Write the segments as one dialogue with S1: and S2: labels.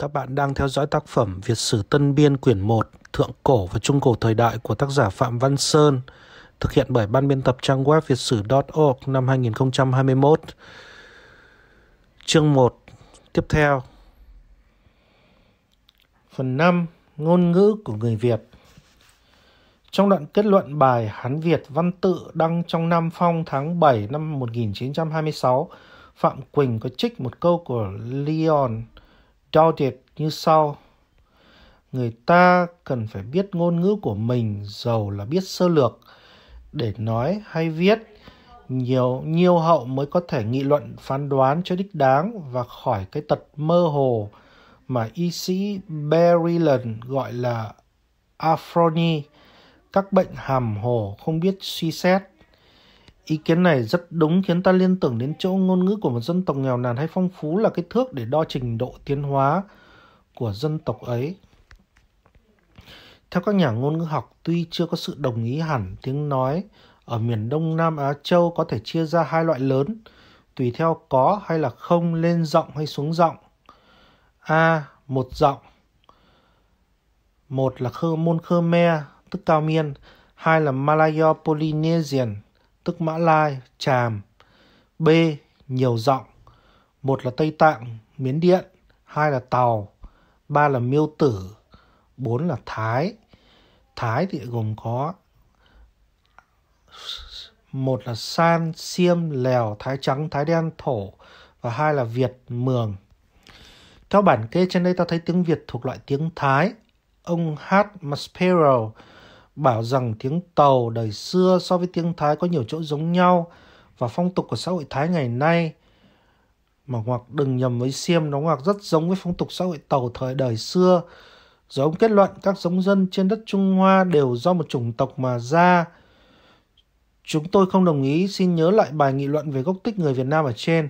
S1: Các bạn đang theo dõi tác phẩm Việt sử Tân Biên quyển 1 Thượng cổ và Trung cổ thời đại của tác giả Phạm Văn Sơn thực hiện bởi ban biên tập trang web việt sử.org năm 2021. Chương 1 tiếp theo. Phần 5 Ngôn ngữ của người Việt trong đoạn kết luận bài Hán Việt văn tự đăng trong Nam Phong tháng 7 năm 1926, Phạm Quỳnh có trích một câu của Leon đo điệp như sau. Người ta cần phải biết ngôn ngữ của mình giàu là biết sơ lược để nói hay viết. Nhiều nhiều hậu mới có thể nghị luận phán đoán cho đích đáng và khỏi cái tật mơ hồ mà y sĩ Berryland gọi là aphronie, các bệnh hàm hồ không biết suy xét. Ý kiến này rất đúng khiến ta liên tưởng đến chỗ ngôn ngữ của một dân tộc nghèo nàn hay phong phú là cái thước để đo trình độ tiến hóa của dân tộc ấy. Theo các nhà ngôn ngữ học, tuy chưa có sự đồng ý hẳn tiếng nói ở miền Đông Nam Á Châu có thể chia ra hai loại lớn, tùy theo có hay là không lên giọng hay xuống giọng. A. Một giọng Một là khơ môn Khmer, tức cao miên, hai là Malayo Polynesian, tức Mã Lai, Tràm. B. Nhiều giọng. Một là Tây Tạng, Miến Điện. Hai là Tàu. Ba là Miêu Tử. Bốn là Thái. Thái thì gồm có một là San, Xiêm, Lèo, Thái Trắng, Thái Đen, Thổ và hai là Việt, Mường. Theo bản kê trên đây ta thấy tiếng Việt thuộc loại tiếng Thái. Ông H. Maspero bảo rằng tiếng Tàu đời xưa so với tiếng Thái có nhiều chỗ giống nhau và phong tục của xã hội Thái ngày nay. Mà ngoặc đừng nhầm với Xiêm, nó ngoặc rất giống với phong tục xã hội Tàu thời đời xưa. Rồi ông kết luận các giống dân trên đất Trung Hoa đều do một chủng tộc mà ra. Chúng tôi không đồng ý, xin nhớ lại bài nghị luận về gốc tích người Việt Nam ở trên.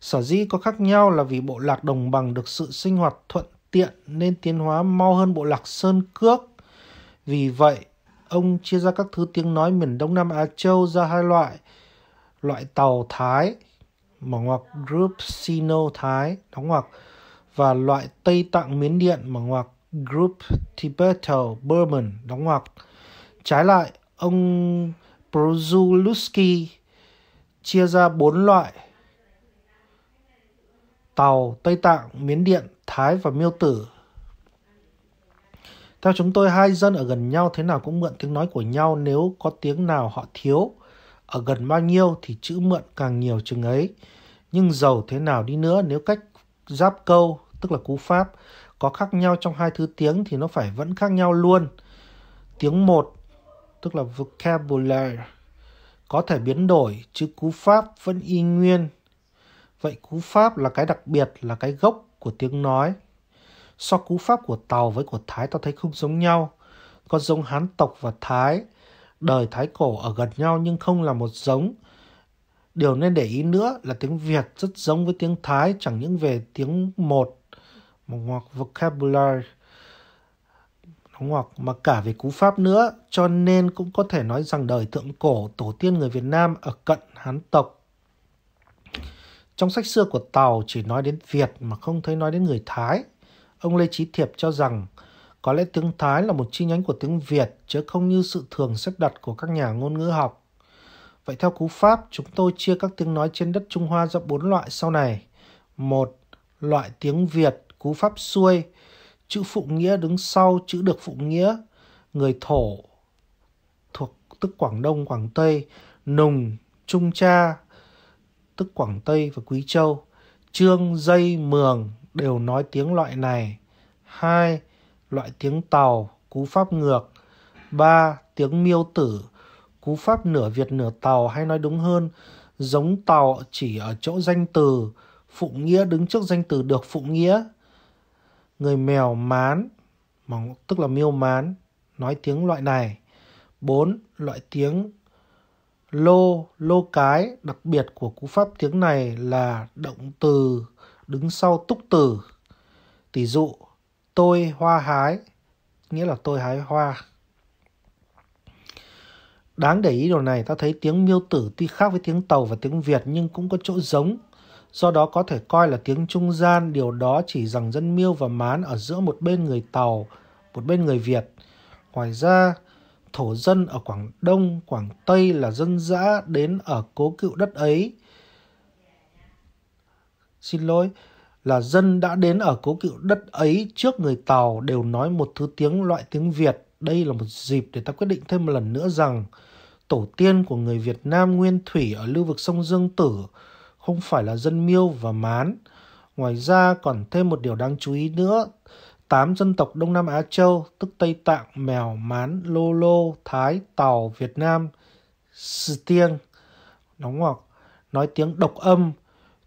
S1: Sở dĩ có khác nhau là vì bộ lạc đồng bằng được sự sinh hoạt thuận tiện nên tiến hóa mau hơn bộ lạc sơn cước. Vì vậy, ông chia ra các thứ tiếng nói miền Đông Nam Á Châu ra hai loại. Loại Tàu Thái, mở ngoặc Group Sino Thái, đóng ngoặc, và loại Tây Tạng Miến Điện, mở ngoặc Group Tibeto Burman, đóng ngoặc. Trái lại, ông Prozuluski chia ra bốn loại Tàu, Tây Tạng, Miến Điện, Thái và Miêu Tử theo chúng tôi, hai dân ở gần nhau thế nào cũng mượn tiếng nói của nhau nếu có tiếng nào họ thiếu. Ở gần bao nhiêu thì chữ mượn càng nhiều chừng ấy. Nhưng giàu thế nào đi nữa nếu cách giáp câu, tức là cú pháp, có khác nhau trong hai thứ tiếng thì nó phải vẫn khác nhau luôn. Tiếng một, tức là vocabulary, có thể biến đổi, chứ cú pháp vẫn y nguyên. Vậy cú pháp là cái đặc biệt, là cái gốc của tiếng nói So cú pháp của Tàu với của Thái ta thấy không giống nhau. Có giống Hán tộc và Thái, đời Thái cổ ở gần nhau nhưng không là một giống. Điều nên để ý nữa là tiếng Việt rất giống với tiếng Thái chẳng những về tiếng một hoặc vocabulary hoặc mà cả về cú pháp nữa cho nên cũng có thể nói rằng đời thượng cổ tổ tiên người Việt Nam ở cận Hán tộc trong sách xưa của Tàu chỉ nói đến Việt mà không thấy nói đến người Thái Ông Lê Trí Thiệp cho rằng có lẽ tiếng Thái là một chi nhánh của tiếng Việt chứ không như sự thường xếp đặt của các nhà ngôn ngữ học. Vậy theo cú pháp, chúng tôi chia các tiếng nói trên đất Trung Hoa ra bốn loại sau này. một Loại tiếng Việt, cú pháp xuôi, chữ phụ nghĩa đứng sau chữ được phụ nghĩa, người thổ thuộc tức Quảng Đông, Quảng Tây, nùng, trung cha tức Quảng Tây và Quý Châu, trương, dây, mường, đều nói tiếng loại này. 2. Loại tiếng Tàu, cú pháp ngược. 3. Tiếng miêu tử, cú pháp nửa Việt nửa Tàu hay nói đúng hơn, giống Tàu chỉ ở chỗ danh từ, phụ nghĩa đứng trước danh từ được phụ nghĩa. Người mèo mán, tức là miêu mán, nói tiếng loại này. 4. Loại tiếng lô, lô cái đặc biệt của cú pháp tiếng này là động từ đứng sau túc từ. Tỷ dụ, tôi hoa hái, nghĩa là tôi hái hoa. Đáng để ý điều này, ta thấy tiếng miêu tử tuy khác với tiếng Tàu và tiếng Việt nhưng cũng có chỗ giống. Do đó có thể coi là tiếng trung gian, điều đó chỉ rằng dân miêu và mán ở giữa một bên người Tàu, một bên người Việt. Ngoài ra, thổ dân ở Quảng Đông, Quảng Tây là dân dã đến ở cố cựu đất ấy, Xin lỗi, là dân đã đến ở cố cựu đất ấy trước người Tàu đều nói một thứ tiếng loại tiếng Việt. Đây là một dịp để ta quyết định thêm một lần nữa rằng tổ tiên của người Việt Nam nguyên thủy ở lưu vực sông Dương Tử không phải là dân Miêu và Mán. Ngoài ra còn thêm một điều đáng chú ý nữa, tám dân tộc Đông Nam Á Châu, tức Tây Tạng, Mèo, Mán, Lô Lô, Thái, Tàu, Việt Nam, Sư Tiêng, đóng ngoặc, nói tiếng độc âm,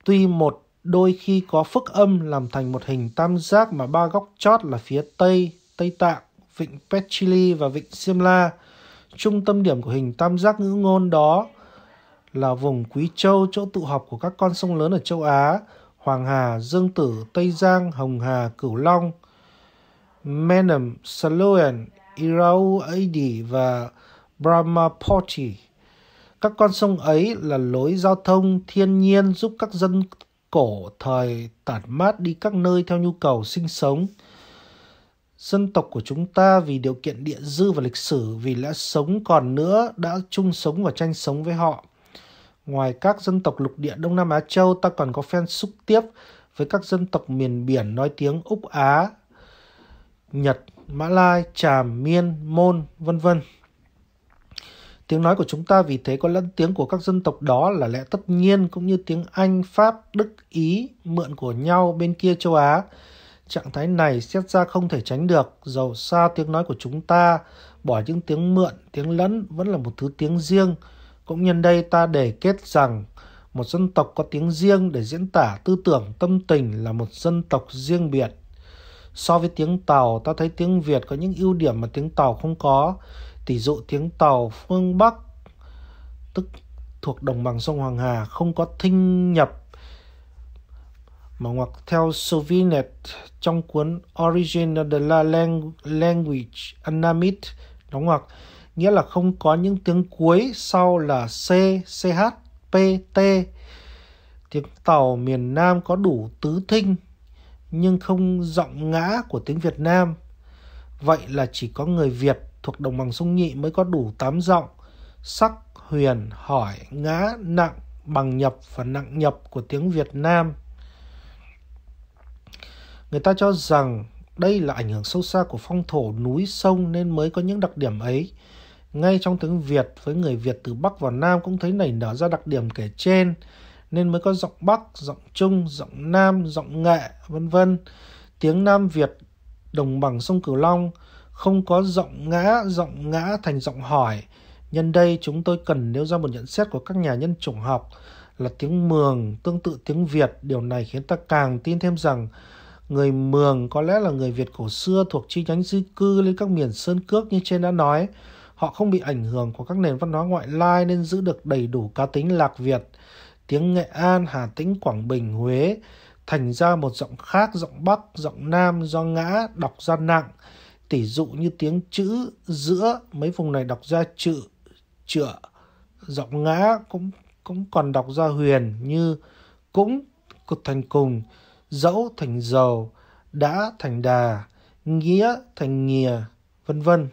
S1: tuy một đôi khi có phức âm làm thành một hình tam giác mà ba góc chót là phía Tây, Tây Tạng, vịnh Petchili và vịnh Simla. Trung tâm điểm của hình tam giác ngữ ngôn đó là vùng Quý Châu, chỗ tụ họp của các con sông lớn ở châu Á, Hoàng Hà, Dương Tử, Tây Giang, Hồng Hà, Cửu Long, Menem, saluen, Irau Adi và Brahmapoti. Các con sông ấy là lối giao thông thiên nhiên giúp các dân cổ thời tản mát đi các nơi theo nhu cầu sinh sống. Dân tộc của chúng ta vì điều kiện địa dư và lịch sử vì lẽ sống còn nữa đã chung sống và tranh sống với họ. Ngoài các dân tộc lục địa Đông Nam Á Châu, ta còn có phen xúc tiếp với các dân tộc miền biển nói tiếng Úc Á, Nhật, Mã Lai, Tràm, Miên, Môn, vân vân. Tiếng nói của chúng ta vì thế có lẫn tiếng của các dân tộc đó là lẽ tất nhiên cũng như tiếng Anh, Pháp, Đức, Ý mượn của nhau bên kia châu Á. Trạng thái này xét ra không thể tránh được, dầu sao tiếng nói của chúng ta bỏ những tiếng mượn, tiếng lẫn vẫn là một thứ tiếng riêng. Cũng nhân đây ta đề kết rằng một dân tộc có tiếng riêng để diễn tả tư tưởng tâm tình là một dân tộc riêng biệt. So với tiếng Tàu, ta thấy tiếng Việt có những ưu điểm mà tiếng Tàu không có tỷ dụ tiếng Tàu phương Bắc tức thuộc đồng bằng sông Hoàng Hà không có thinh nhập mà ngoặc theo Sovinet trong cuốn Origin of the Language Anamit đóng ngoặc nghĩa là không có những tiếng cuối sau là C, CH, P, T. Tiếng Tàu miền Nam có đủ tứ thinh nhưng không giọng ngã của tiếng Việt Nam. Vậy là chỉ có người Việt thuộc đồng bằng sông Nhị mới có đủ 8 giọng sắc, huyền, hỏi, ngã, nặng, bằng nhập và nặng nhập của tiếng Việt Nam. Người ta cho rằng đây là ảnh hưởng sâu xa của phong thổ núi sông nên mới có những đặc điểm ấy. Ngay trong tiếng Việt với người Việt từ Bắc vào Nam cũng thấy nảy nở ra đặc điểm kể trên nên mới có giọng Bắc, giọng Trung, giọng Nam, giọng Nghệ, vân vân. Tiếng Nam Việt đồng bằng sông Cửu Long không có giọng ngã, giọng ngã thành giọng hỏi. Nhân đây chúng tôi cần nêu ra một nhận xét của các nhà nhân chủng học là tiếng Mường tương tự tiếng Việt. Điều này khiến ta càng tin thêm rằng người Mường có lẽ là người Việt cổ xưa thuộc chi nhánh di cư lên các miền sơn cước như trên đã nói. Họ không bị ảnh hưởng của các nền văn hóa ngoại lai nên giữ được đầy đủ cá tính lạc Việt. Tiếng Nghệ An, Hà Tĩnh, Quảng Bình, Huế thành ra một giọng khác, giọng Bắc, giọng Nam do ngã đọc ra nặng. Tỷ dụ như tiếng chữ giữa mấy vùng này đọc ra chữ, chữa, giọng ngã cũng cũng còn đọc ra huyền như cũng cột thành cùng, dẫu thành dầu, đã thành đà, nghĩa thành nghìa, vân vân.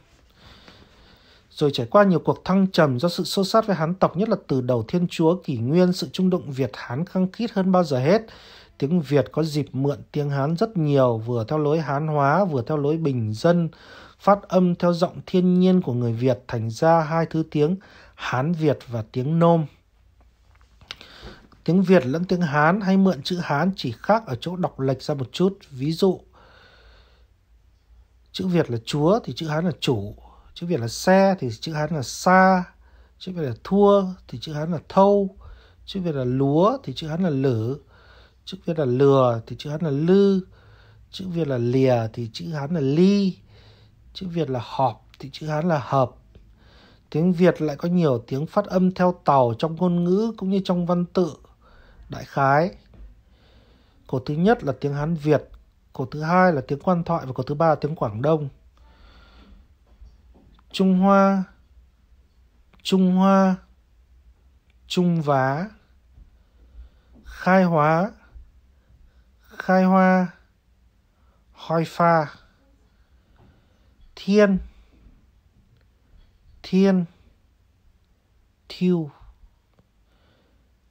S1: Rồi trải qua nhiều cuộc thăng trầm do sự xô sát với Hán tộc nhất là từ đầu Thiên Chúa kỷ nguyên sự trung động Việt Hán khăng khít hơn bao giờ hết, tiếng Việt có dịp mượn tiếng Hán rất nhiều, vừa theo lối Hán hóa, vừa theo lối bình dân, phát âm theo giọng thiên nhiên của người Việt thành ra hai thứ tiếng Hán Việt và tiếng Nôm. Tiếng Việt lẫn tiếng Hán hay mượn chữ Hán chỉ khác ở chỗ đọc lệch ra một chút. Ví dụ, chữ Việt là chúa thì chữ Hán là chủ, chữ Việt là xe thì chữ Hán là xa, chữ Việt là thua thì chữ Hán là thâu, chữ Việt là lúa thì chữ Hán là lử, chữ viết là lừa thì chữ hán là lư chữ việt là lìa thì chữ hán là ly chữ việt là họp thì chữ hán là hợp tiếng việt lại có nhiều tiếng phát âm theo tàu trong ngôn ngữ cũng như trong văn tự đại khái cổ thứ nhất là tiếng hán việt cổ thứ hai là tiếng quan thoại và cổ thứ ba là tiếng quảng đông trung hoa trung hoa trung vá khai hóa khai hoa hoi pha thiên thiên thiêu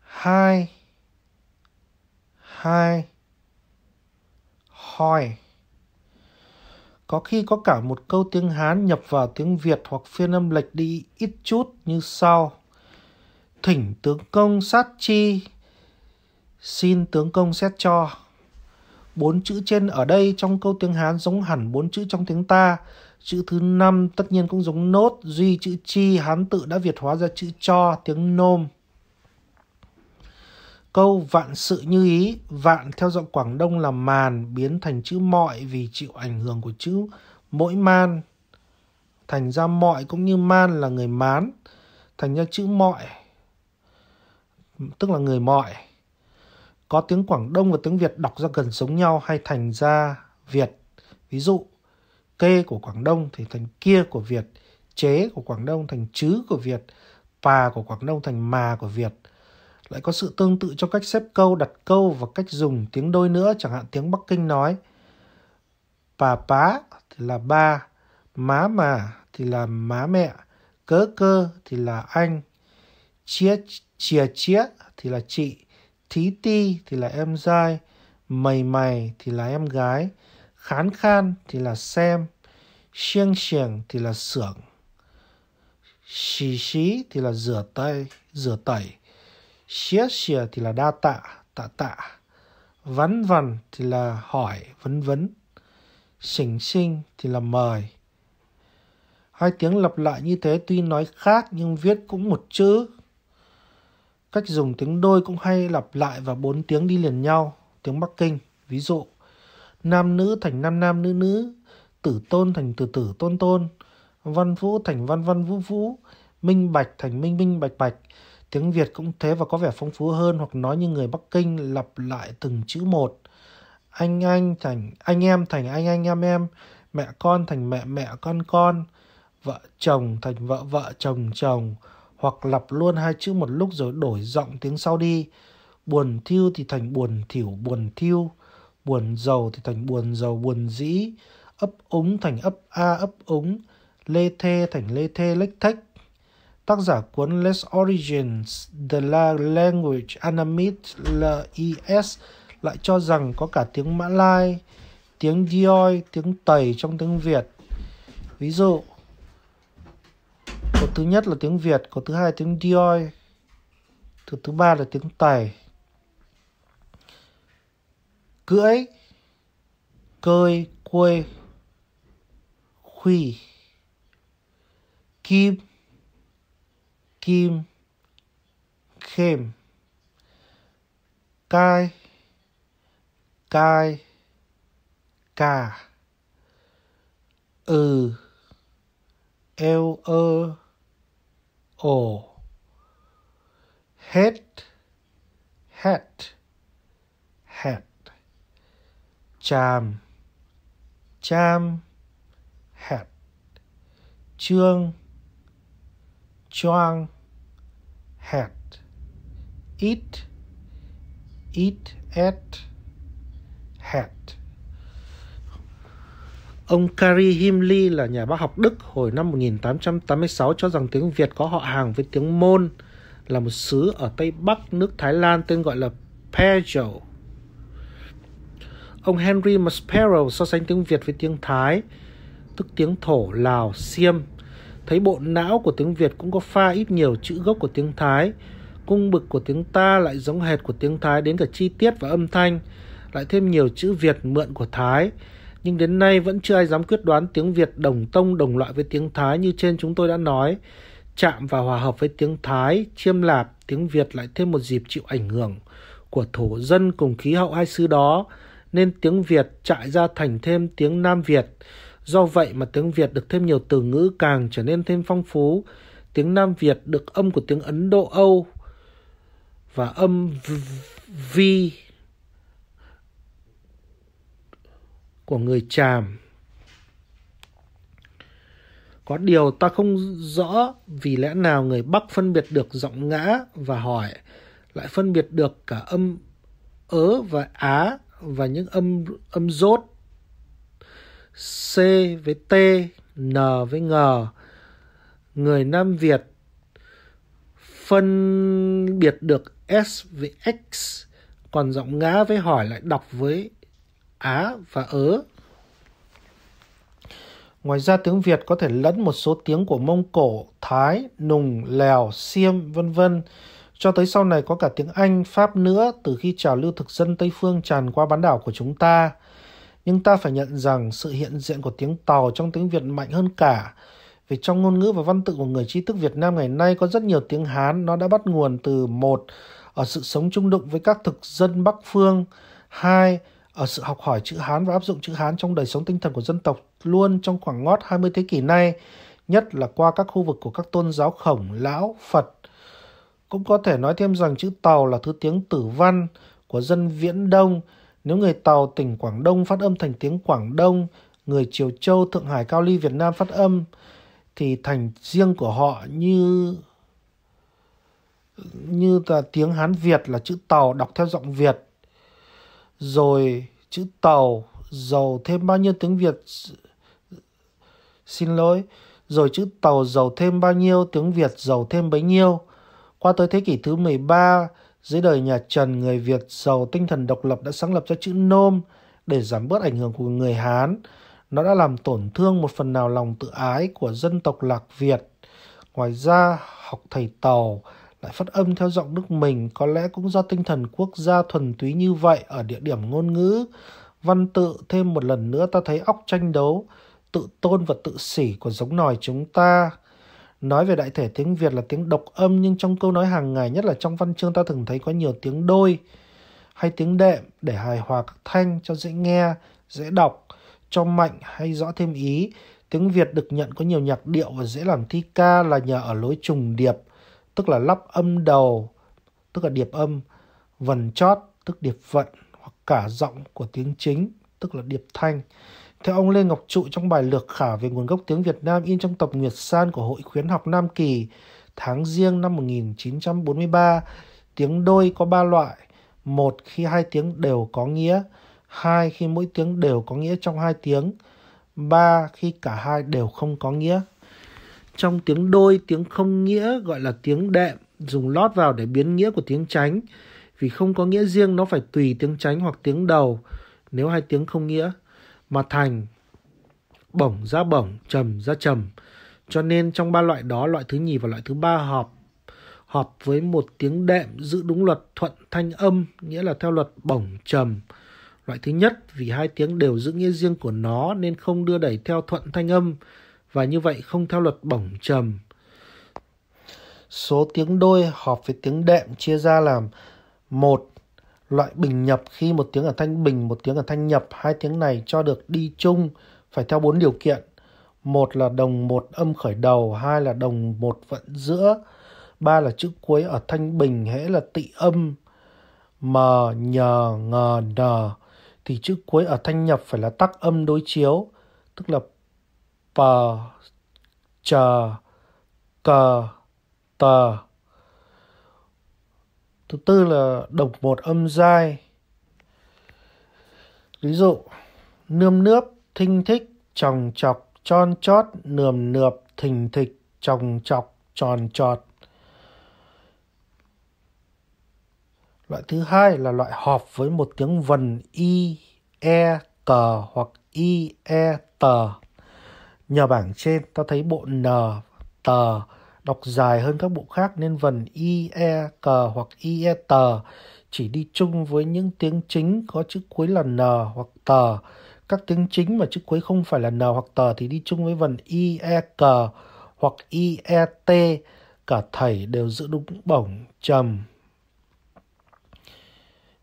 S1: hai hai hoi có khi có cả một câu tiếng Hán nhập vào tiếng Việt hoặc phiên âm lệch đi ít chút như sau. Thỉnh tướng công sát chi, xin tướng công xét cho. Bốn chữ trên ở đây trong câu tiếng Hán giống hẳn bốn chữ trong tiếng ta. Chữ thứ năm tất nhiên cũng giống nốt, duy chữ chi Hán tự đã việt hóa ra chữ cho, tiếng nôm. Câu vạn sự như ý, vạn theo giọng Quảng Đông là màn, biến thành chữ mọi vì chịu ảnh hưởng của chữ mỗi man. Thành ra mọi cũng như man là người mán, thành ra chữ mọi, tức là người mọi có tiếng Quảng Đông và tiếng Việt đọc ra gần giống nhau hay thành ra Việt. Ví dụ, kê của Quảng Đông thì thành kia của Việt, chế của Quảng Đông thành chứ của Việt, pà của Quảng Đông thành mà của Việt. Lại có sự tương tự trong cách xếp câu, đặt câu và cách dùng tiếng đôi nữa, chẳng hạn tiếng Bắc Kinh nói. Bà pá thì là ba, má mà thì là má mẹ, cớ cơ thì là anh, chia chia chia thì là chị, Thí ti thì là em trai, mày mày thì là em gái, khán khan thì là xem, xiêng xiềng thì là sưởng xì xí thì là rửa tay, rửa tẩy, xía xìa thì là đa tạ, tạ tạ, vắn vằn thì là hỏi, vấn vấn, xỉnh sinh thì là mời. Hai tiếng lặp lại như thế tuy nói khác nhưng viết cũng một chữ Cách dùng tiếng đôi cũng hay lặp lại và bốn tiếng đi liền nhau, tiếng Bắc Kinh. Ví dụ, nam nữ thành nam nam nữ nữ, tử tôn thành tử tử tôn tôn, văn vũ thành văn văn vũ vũ, minh bạch thành minh minh bạch bạch. Tiếng Việt cũng thế và có vẻ phong phú hơn hoặc nói như người Bắc Kinh lặp lại từng chữ một. Anh anh thành anh em thành anh anh em em, mẹ con thành mẹ mẹ con con, vợ chồng thành vợ vợ chồng chồng hoặc lặp luôn hai chữ một lúc rồi đổi giọng tiếng sau đi. Buồn thiêu thì thành buồn thiểu buồn thiêu, buồn giàu thì thành buồn giàu buồn dĩ, ấp úng thành ấp a ấp úng, lê thê thành lê thê lếch thách. Tác giả cuốn Les Origins de la Language L Anamid S lại cho rằng có cả tiếng Mã Lai, tiếng Dioi, tiếng Tây trong tiếng Việt. Ví dụ, cột thứ nhất là tiếng Việt cột thứ hai tiếng Dioi cột thứ ba là tiếng Tày cưỡi cơi quê khuy kim kim khem cai cai ca ừ eo ơ o hat, hat hat chàm cham hat chương choang hat eat eat at hat Ông Kari Himli là nhà bác học Đức hồi năm 1886 cho rằng tiếng Việt có họ hàng với tiếng Môn là một xứ ở Tây Bắc nước Thái Lan tên gọi là Pejau. Ông Henry Maspero so sánh tiếng Việt với tiếng Thái, tức tiếng Thổ, Lào, Xiêm. Thấy bộ não của tiếng Việt cũng có pha ít nhiều chữ gốc của tiếng Thái. Cung bực của tiếng ta lại giống hệt của tiếng Thái đến cả chi tiết và âm thanh, lại thêm nhiều chữ Việt mượn của Thái nhưng đến nay vẫn chưa ai dám quyết đoán tiếng Việt đồng tông đồng loại với tiếng Thái như trên chúng tôi đã nói. Chạm và hòa hợp với tiếng Thái, chiêm lạp, tiếng Việt lại thêm một dịp chịu ảnh hưởng của thổ dân cùng khí hậu hai xứ đó, nên tiếng Việt trại ra thành thêm tiếng Nam Việt. Do vậy mà tiếng Việt được thêm nhiều từ ngữ càng trở nên thêm phong phú. Tiếng Nam Việt được âm của tiếng Ấn Độ Âu và âm vi của người Tràm. Có điều ta không rõ vì lẽ nào người Bắc phân biệt được giọng ngã và hỏi, lại phân biệt được cả âm ớ và á và những âm âm rốt C với T, N với Ng. Người Nam Việt phân biệt được S với X, còn giọng ngã với hỏi lại đọc với Á và Ớ. Ngoài ra tiếng Việt có thể lẫn một số tiếng của Mông Cổ, Thái, Nùng, Lèo, Xiêm, vân vân. Cho tới sau này có cả tiếng Anh, Pháp nữa từ khi trào lưu thực dân Tây Phương tràn qua bán đảo của chúng ta. Nhưng ta phải nhận rằng sự hiện diện của tiếng Tàu trong tiếng Việt mạnh hơn cả. Vì trong ngôn ngữ và văn tự của người trí thức Việt Nam ngày nay có rất nhiều tiếng Hán, nó đã bắt nguồn từ một, ở sự sống chung đụng với các thực dân Bắc Phương, hai, ở sự học hỏi chữ Hán và áp dụng chữ Hán trong đời sống tinh thần của dân tộc luôn trong khoảng ngót 20 thế kỷ nay, nhất là qua các khu vực của các tôn giáo khổng, lão, Phật. Cũng có thể nói thêm rằng chữ Tàu là thứ tiếng tử văn của dân Viễn Đông. Nếu người Tàu tỉnh Quảng Đông phát âm thành tiếng Quảng Đông, người Triều Châu, Thượng Hải, Cao Ly, Việt Nam phát âm thì thành riêng của họ như như là tiếng Hán Việt là chữ Tàu đọc theo giọng Việt rồi chữ tàu giàu thêm bao nhiêu tiếng Việt xin lỗi rồi chữ tàu giàu thêm bao nhiêu tiếng Việt giàu thêm bấy nhiêu qua tới thế kỷ thứ 13 dưới đời nhà Trần người Việt giàu tinh thần độc lập đã sáng lập ra chữ nôm để giảm bớt ảnh hưởng của người Hán nó đã làm tổn thương một phần nào lòng tự ái của dân tộc Lạc Việt ngoài ra học thầy tàu lại phát âm theo giọng nước mình có lẽ cũng do tinh thần quốc gia thuần túy như vậy ở địa điểm ngôn ngữ văn tự thêm một lần nữa ta thấy óc tranh đấu tự tôn và tự sỉ của giống nòi chúng ta nói về đại thể tiếng việt là tiếng độc âm nhưng trong câu nói hàng ngày nhất là trong văn chương ta thường thấy có nhiều tiếng đôi hay tiếng đệm để hài hòa các thanh cho dễ nghe dễ đọc cho mạnh hay rõ thêm ý tiếng việt được nhận có nhiều nhạc điệu và dễ làm thi ca là nhờ ở lối trùng điệp tức là lắp âm đầu, tức là điệp âm, vần chót, tức điệp vận, hoặc cả giọng của tiếng chính, tức là điệp thanh. Theo ông Lê Ngọc Trụ trong bài lược khả về nguồn gốc tiếng Việt Nam in trong tập Nguyệt San của Hội khuyến học Nam Kỳ tháng riêng năm 1943, tiếng đôi có ba loại. Một khi hai tiếng đều có nghĩa, hai khi mỗi tiếng đều có nghĩa trong hai tiếng, ba khi cả hai đều không có nghĩa trong tiếng đôi, tiếng không nghĩa gọi là tiếng đệm, dùng lót vào để biến nghĩa của tiếng tránh. Vì không có nghĩa riêng nó phải tùy tiếng tránh hoặc tiếng đầu nếu hai tiếng không nghĩa mà thành bổng ra bổng, trầm ra trầm. Cho nên trong ba loại đó, loại thứ nhì và loại thứ ba họp họp với một tiếng đệm giữ đúng luật thuận thanh âm, nghĩa là theo luật bổng trầm. Loại thứ nhất vì hai tiếng đều giữ nghĩa riêng của nó nên không đưa đẩy theo thuận thanh âm và như vậy không theo luật bổng trầm. Số tiếng đôi họp với tiếng đệm chia ra làm một loại bình nhập khi một tiếng ở thanh bình, một tiếng ở thanh nhập, hai tiếng này cho được đi chung phải theo bốn điều kiện. Một là đồng một âm khởi đầu, hai là đồng một vận giữa, ba là chữ cuối ở thanh bình hễ là tị âm m nhờ ngờ n thì chữ cuối ở thanh nhập phải là tắc âm đối chiếu, tức là pờ chờ cờ tờ thứ tư là đọc một âm giai ví dụ nươm nướp thinh thích tròng chọc tròn chót nườm nượp thình thịch tròng chọc tròn trọt loại thứ hai là loại họp với một tiếng vần i e cờ hoặc i e t Nhờ bảng trên, ta thấy bộ N, tờ đọc dài hơn các bộ khác nên vần i e cờ hoặc i e tờ chỉ đi chung với những tiếng chính có chữ cuối là n hoặc tờ. Các tiếng chính mà chữ cuối không phải là n hoặc tờ thì đi chung với vần i e cờ hoặc i e t. Cả thầy đều giữ đúng bổng trầm.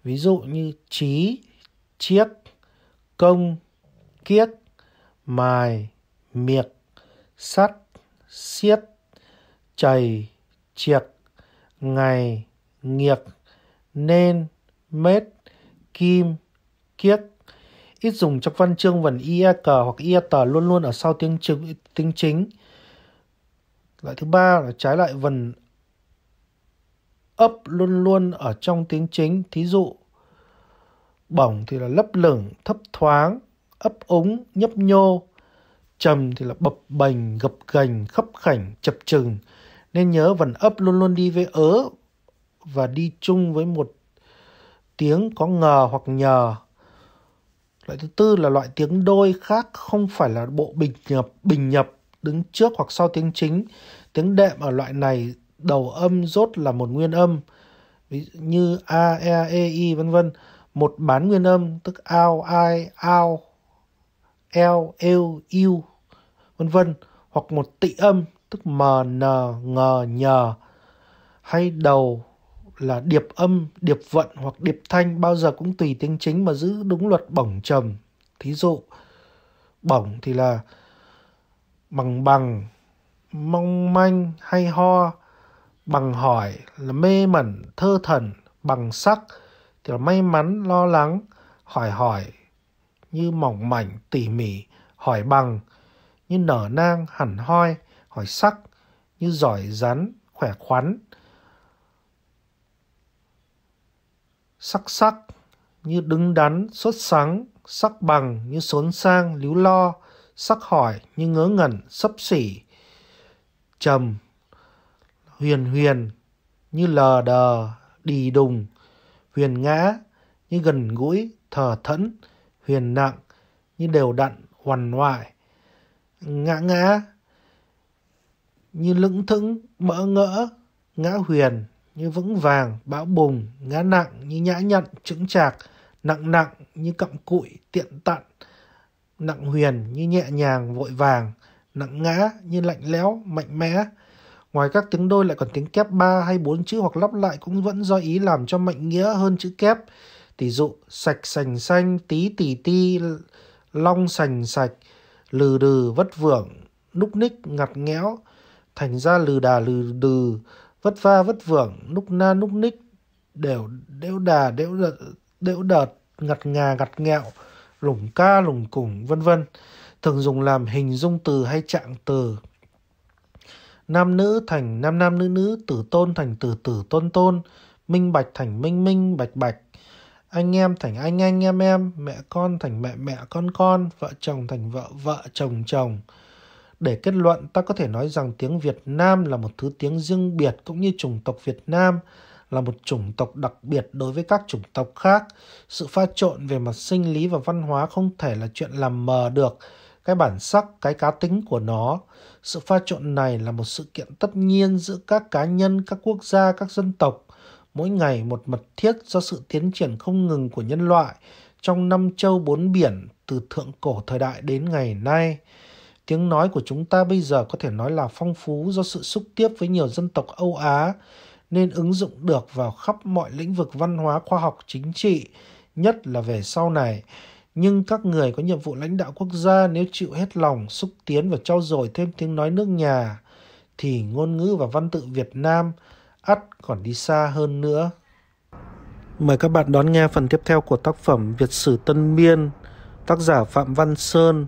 S1: Ví dụ như trí, chiếc, công, kiếc, mài, miệt, sắt, siết, chày, triệt, ngày, nghiệt, nên, mết, kim, kiết. Ít dùng trong văn chương vần IE cờ hoặc IE tờ luôn luôn ở sau tiếng chính. Tiếng chính. Loại thứ ba là trái lại vần ấp luôn luôn ở trong tiếng chính. Thí dụ, bỏng thì là lấp lửng, thấp thoáng, ấp úng, nhấp nhô trầm thì là bập bềnh, gập ghềnh, khấp khảnh, chập chừng. Nên nhớ vần ấp luôn luôn đi với ớ và đi chung với một tiếng có ngờ hoặc nhờ. Loại thứ tư là loại tiếng đôi khác không phải là bộ bình nhập, bình nhập đứng trước hoặc sau tiếng chính. Tiếng đệm ở loại này đầu âm rốt là một nguyên âm ví dụ như a e e i vân vân một bán nguyên âm tức ao ai ao eo êu yêu vân vân hoặc một tị âm tức mờ nờ ngờ nhờ hay đầu là điệp âm, điệp vận hoặc điệp thanh bao giờ cũng tùy tiếng chính mà giữ đúng luật bổng trầm. Thí dụ, bổng thì là bằng bằng, mong manh hay ho, bằng hỏi là mê mẩn, thơ thần, bằng sắc thì là may mắn, lo lắng, hỏi hỏi như mỏng mảnh, tỉ mỉ, hỏi bằng như nở nang, hẳn hoi, hỏi sắc, như giỏi rắn, khỏe khoắn. Sắc sắc, như đứng đắn, xuất sáng, sắc bằng, như xốn sang, líu lo, sắc hỏi, như ngớ ngẩn, sấp xỉ, trầm, huyền huyền, như lờ đờ, đì đùng, huyền ngã, như gần gũi, thờ thẫn, huyền nặng, như đều đặn, hoàn ngoại, ngã ngã như lững thững mỡ ngỡ ngã huyền như vững vàng bão bùng ngã nặng như nhã nhặn chững chạc nặng nặng như cặm cụi tiện tặn nặng huyền như nhẹ nhàng vội vàng nặng ngã như lạnh lẽo mạnh mẽ ngoài các tiếng đôi lại còn tiếng kép ba hay bốn chữ hoặc lắp lại cũng vẫn do ý làm cho mạnh nghĩa hơn chữ kép tỷ dụ sạch sành xanh tí tỉ ti long sành sạch lừ đừ vất vưởng, núc ních ngặt nghẽo, thành ra lừ đà lừ đừ, vất va vất vưởng, núc na núc ních, đều đẽo đà đẽo đợt, đẽo đợt, ngặt ngà ngặt nghẹo, lủng ca lủng củng vân vân, thường dùng làm hình dung từ hay trạng từ. Nam nữ thành nam nam nữ nữ, tử tôn thành tử tử tôn tôn, minh bạch thành minh minh bạch bạch, anh em thành anh anh em em, mẹ con thành mẹ mẹ con con, vợ chồng thành vợ vợ chồng chồng. Để kết luận, ta có thể nói rằng tiếng Việt Nam là một thứ tiếng riêng biệt cũng như chủng tộc Việt Nam là một chủng tộc đặc biệt đối với các chủng tộc khác. Sự pha trộn về mặt sinh lý và văn hóa không thể là chuyện làm mờ được cái bản sắc, cái cá tính của nó. Sự pha trộn này là một sự kiện tất nhiên giữa các cá nhân, các quốc gia, các dân tộc mỗi ngày một mật thiết do sự tiến triển không ngừng của nhân loại trong năm châu bốn biển từ thượng cổ thời đại đến ngày nay. Tiếng nói của chúng ta bây giờ có thể nói là phong phú do sự xúc tiếp với nhiều dân tộc Âu Á nên ứng dụng được vào khắp mọi lĩnh vực văn hóa, khoa học, chính trị, nhất là về sau này. Nhưng các người có nhiệm vụ lãnh đạo quốc gia nếu chịu hết lòng xúc tiến và trau dồi thêm tiếng nói nước nhà thì ngôn ngữ và văn tự Việt Nam – ắt còn đi xa hơn nữa. Mời các bạn đón nghe phần tiếp theo của tác phẩm Việt Sử Tân Biên, tác giả Phạm Văn Sơn,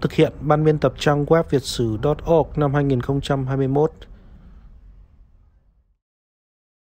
S1: thực hiện ban biên tập trang web việtsử.org năm 2021.